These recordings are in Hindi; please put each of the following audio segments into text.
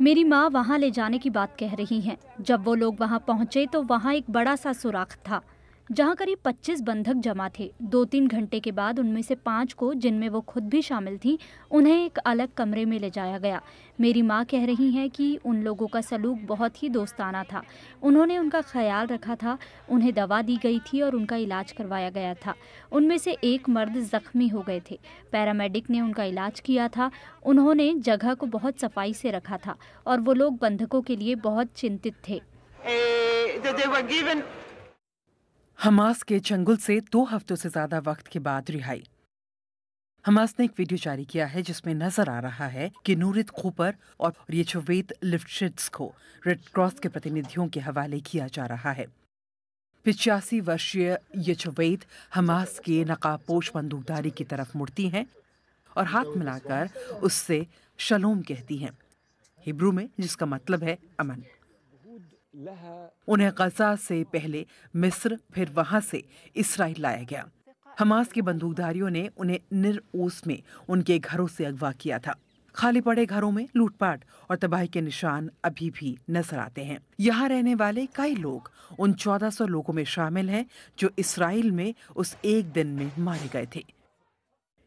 मेरी माँ वहाँ ले जाने की बात कह रही हैं। जब वो लोग वहाँ पहुँचे तो वहाँ एक बड़ा सा सुराख था जहां करीब 25 बंधक जमा थे दो तीन घंटे के बाद उनमें से पांच को जिनमें वो खुद भी शामिल थी उन्हें एक अलग कमरे में ले जाया गया मेरी माँ कह रही हैं कि उन लोगों का सलूक बहुत ही दोस्ताना था उन्होंने उनका ख्याल रखा था उन्हें दवा दी गई थी और उनका इलाज करवाया गया था उनमें से एक मर्द जख्मी हो गए थे पैरामेडिक ने उनका इलाज किया था उन्होंने जगह को बहुत सफाई से रखा था और वो लोग बंधकों के लिए बहुत चिंतित थे eh, हमास के चंगुल से दो हफ्तों से ज्यादा वक्त के बाद रिहाई हमास ने एक वीडियो जारी किया है जिसमें नजर आ रहा है कि नूरित खूपर और येचोवेत लिफ्टशिट्स को रेड क्रॉस के प्रतिनिधियों के हवाले किया जा रहा है पिचासी वर्षीय यचवेद हमास के नकाबपोश बंदूकधारी की तरफ मुड़ती हैं और हाथ मिलाकर उससे शलोम कहती हैं हिब्रू में जिसका मतलब है अमन उन्हें गजा से पहले मिस्र फिर वहां से इसराइल लाया गया हमास के बंदूकधारियों ने उन्हें निर ओस में उनके घरों से अगवा किया था खाली पड़े घरों में लूटपाट और तबाही के निशान अभी भी नजर आते हैं यहाँ रहने वाले कई लोग उन 1400 लोगों में शामिल हैं जो इसराइल में उस एक दिन में मारे गए थे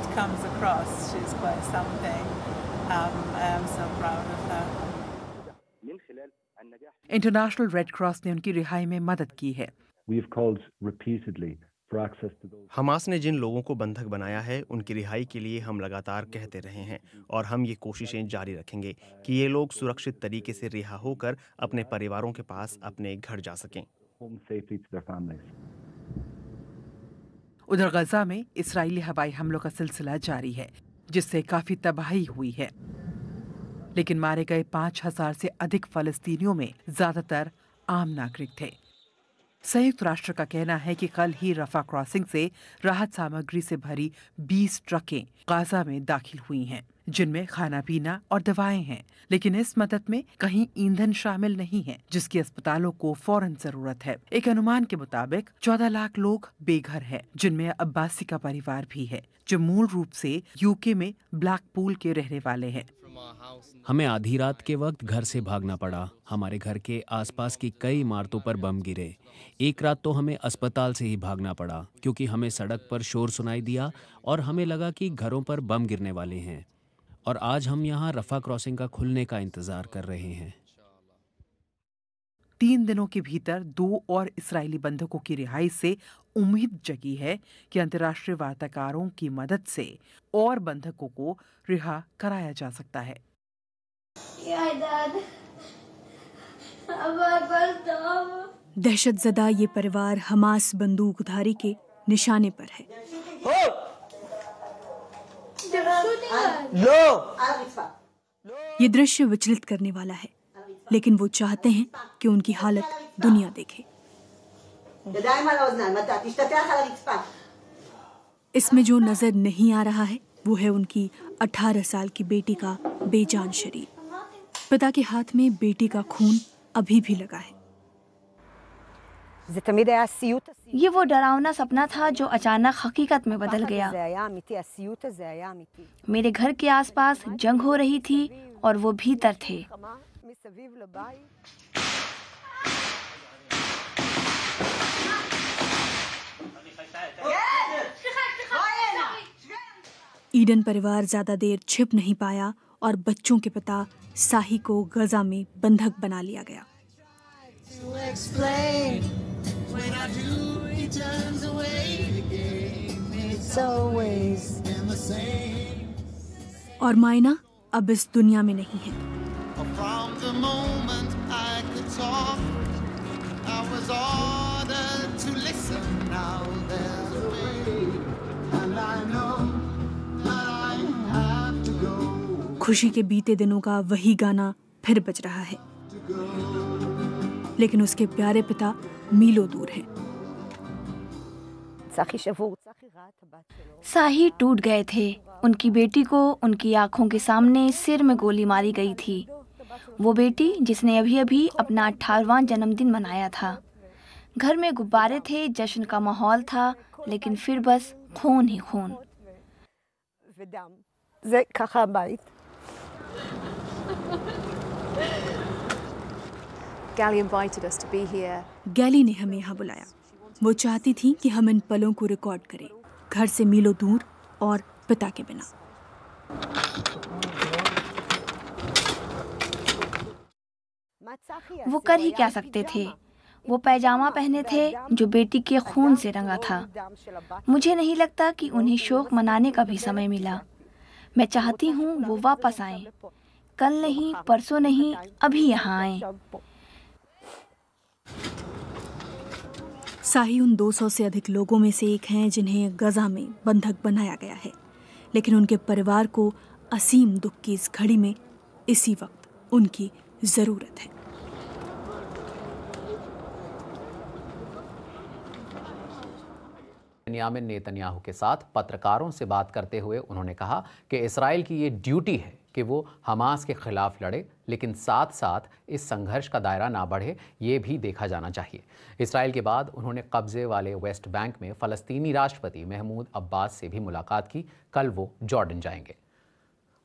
it comes across. She's quite something. Um, I am so proud of her. International Red Cross ने उनकी रिहाई में मदद की है हमास ने जिन लोगों को बंधक बनाया है उनकी रिहाई के लिए हम लगातार कहते रहे हैं और हम ये कोशिशें जारी रखेंगे कि ये लोग सुरक्षित तरीके से रिहा होकर अपने परिवारों के पास अपने घर जा सकें उधर गजा में इसराइली हवाई हमलों का सिलसिला जारी है जिससे काफी तबाही हुई है लेकिन मारे गए पाँच हजार से अधिक फलस्तीनियों में ज्यादातर आम नागरिक थे संयुक्त राष्ट्र का कहना है कि कल ही रफा क्रॉसिंग से राहत सामग्री से भरी 20 ट्रकें गाजा में दाखिल हुई हैं जिनमें खाना पीना और दवाएं हैं लेकिन इस मदद में कहीं ईंधन शामिल नहीं है जिसकी अस्पतालों को फौरन जरूरत है एक अनुमान के मुताबिक 14 लाख लोग बेघर हैं, जिनमें अब्बासी का परिवार भी है जो मूल रूप से यूके में ब्लैकपूल के रहने वाले हैं हमें आधी रात के वक्त घर से भागना पड़ा हमारे घर के आसपास की कई इमारतों पर बम गिरे एक रात तो हमें अस्पताल से ही भागना पड़ा क्योंकि हमें सड़क पर शोर सुनाई दिया और हमें लगा कि घरों पर बम गिरने वाले हैं और आज हम यहाँ रफा क्रॉसिंग का खुलने का इंतज़ार कर रहे हैं तीन दिनों के भीतर दो और इसराइली बंधकों की रिहाई से उम्मीद जगी है कि अंतर्राष्ट्रीय वार्ताकारों की मदद से और बंधकों को रिहा कराया जा सकता है तो दहशत जदा ये परिवार हमास बंदूकधारी के निशाने पर है ये दृश्य विचलित करने वाला है लेकिन वो चाहते हैं कि उनकी हालत दुनिया देखे इसमें जो नजर नहीं आ रहा है वो है उनकी 18 साल की बेटी का बेजान शरीर पिता के हाथ में बेटी का खून अभी भी लगा है ये वो डरावना सपना था जो अचानक हकीकत में बदल गया मेरे घर के आसपास जंग हो रही थी और वो भीतर थे מסביב לבית. ईडन परिवार ज्यादा देर छिप नहीं पाया और बच्चों के पिता साही को गजा में बंधक बना लिया गया और मायना अब इस दुनिया में नहीं है खुशी के बीते दिनों का वही गाना फिर बज रहा है लेकिन उसके प्यारे पिता मीलो दूर हैं। साही टूट गए थे उनकी बेटी को उनकी आंखों के सामने सिर में गोली मारी गई थी वो बेटी जिसने अभी अभी अपना अठारहवां जन्मदिन मनाया था घर में गुब्बारे थे जश्न का माहौल था लेकिन फिर बस खून ही खून गैली ने हमें यहाँ बुलाया वो चाहती थी कि हम इन पलों को रिकॉर्ड करें घर से मिलो दूर और पिता के बिना वो कर ही क्या सकते थे वो पैजामा पहने थे जो बेटी के खून से रंगा था मुझे नहीं लगता कि उन्हें शोक मनाने का भी समय मिला मैं चाहती हूँ वो वापस आए कल नहीं परसों नहीं अभी यहाँ आए साही उन 200 से अधिक लोगों में से एक हैं जिन्हें गजा में बंधक बनाया गया है लेकिन उनके परिवार को असीम दुख की इस घड़ी में इसी वक्त उनकी ज़रूरत है बिन्यामिन नेतन्याहू के साथ पत्रकारों से बात करते हुए उन्होंने कहा कि इसराइल की ये ड्यूटी है कि वो हमास के खिलाफ लड़े लेकिन साथ साथ इस संघर्ष का दायरा ना बढ़े ये भी देखा जाना चाहिए इसराइल के बाद उन्होंने कब्जे वाले वेस्ट बैंक में फ़लस्तीनी राष्ट्रपति महमूद अब्बास से भी मुलाकात की कल वो जॉर्डन जाएंगे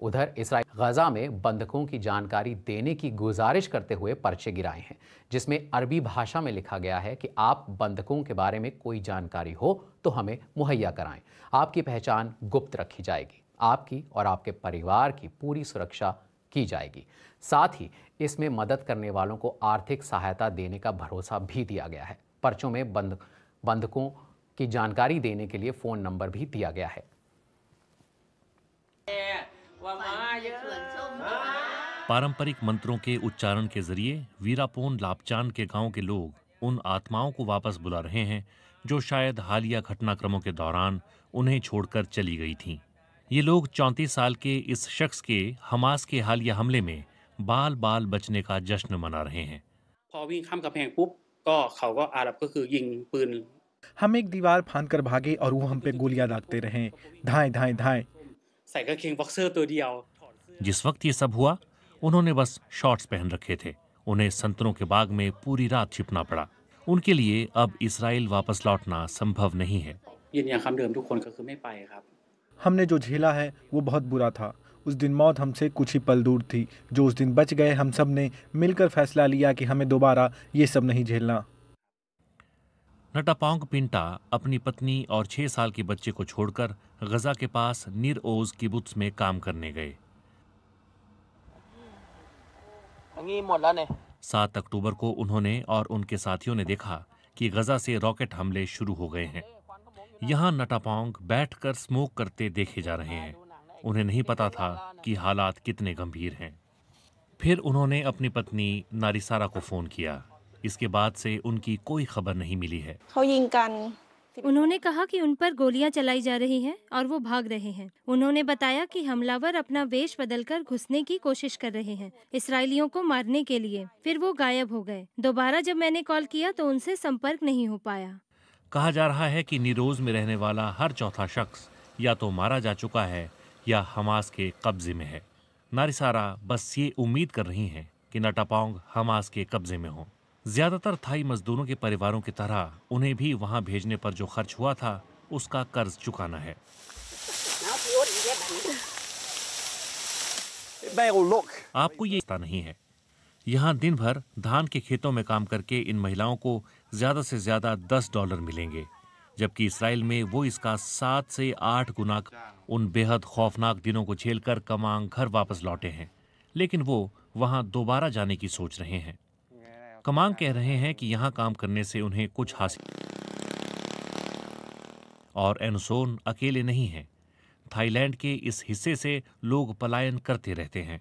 उधर इसराइल गजा में बंधकों की जानकारी देने की गुजारिश करते हुए पर्चे गिराए हैं जिसमें अरबी भाषा में लिखा गया है कि आप बंधकों के बारे में कोई जानकारी हो तो हमें मुहैया कराएं आपकी पहचान गुप्त रखी जाएगी आपकी और आपके परिवार की पूरी सुरक्षा की जाएगी साथ ही इसमें मदद करने वालों को आर्थिक सहायता देने का भरोसा भी दिया गया है पर्चों में बंद बंधकों की जानकारी देने के लिए फ़ोन नंबर भी दिया गया है पारंपरिक मंत्रों के उच्चारण के जरिए वीरापोन लापचान के गांव के लोग उन आत्माओं को वापस बुला रहे हैं जो शायद हालिया घटनाक्रमों के दौरान उन्हें छोड़कर चली गई थीं। ये लोग चौंतीस साल के इस शख्स के हमास के हालिया हमले में बाल बाल बचने का जश्न मना रहे हैं हम एक दीवार फान कर भागे और वो हम पे गोलियां दागते रहे धाए धाए धाए जिस वक्त ये सब हुआ उन्होंने बस शॉर्ट्स पहन रखे थे उन्हें संतरों के बाग में पूरी रात छिपना पड़ा उनके लिए अब इसराइल वापस लौटना संभव नहीं है हमने जो झेला है वो बहुत बुरा था उस दिन मौत हमसे कुछ ही पल दूर थी जो उस दिन बच गए हम सब ने मिलकर फैसला लिया कि हमें दोबारा ये सब नहीं झेलना नटापोंग पिंटा अपनी पत्नी और छः साल के बच्चे को छोड़कर गजा के पास निर ओज किबुत्स में काम करने गए सात अक्टूबर को उन्होंने और उनके साथियों ने देखा कि गजा से रॉकेट हमले शुरू हो गए हैं यहाँ नटापोंग बैठकर स्मोक करते देखे जा रहे हैं उन्हें नहीं पता था कि हालात कितने गंभीर हैं फिर उन्होंने अपनी पत्नी नारिसारा को फ़ोन किया इसके बाद से उनकी कोई खबर नहीं मिली है उन्होंने कहा कि उन पर गोलियां चलाई जा रही हैं और वो भाग रहे हैं उन्होंने बताया कि हमलावर अपना वेश बदलकर घुसने की कोशिश कर रहे हैं इसराइलियों को मारने के लिए फिर वो गायब हो गए दोबारा जब मैंने कॉल किया तो उनसे संपर्क नहीं हो पाया कहा जा रहा है कि निरोज में रहने वाला हर चौथा शख्स या तो मारा जा चुका है या हमास के कब्जे में है नारिसारा बस ये उम्मीद कर रही हैं कि नटापोंग हमास के कब्जे में हों ज्यादातर थाई मजदूरों के परिवारों की तरह उन्हें भी वहां भेजने पर जो खर्च हुआ था उसका कर्ज चुकाना है आपको ये पता नहीं है यहाँ दिन भर धान के खेतों में काम करके इन महिलाओं को ज्यादा से ज्यादा दस डॉलर मिलेंगे जबकि इसराइल में वो इसका सात से आठ गुना उन बेहद खौफनाक दिनों को झेलकर कमांग घर वापस लौटे हैं लेकिन वो वहाँ दोबारा जाने की सोच रहे हैं कमांग कह रहे हैं कि यहाँ काम करने से उन्हें कुछ हासिल और एनसोन अकेले नहीं हैं थाईलैंड के इस हिस्से से लोग पलायन करते रहते हैं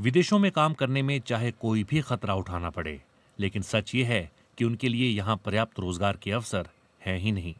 विदेशों में काम करने में चाहे कोई भी खतरा उठाना पड़े लेकिन सच ये है कि उनके लिए यहाँ पर्याप्त रोजगार के अवसर हैं ही नहीं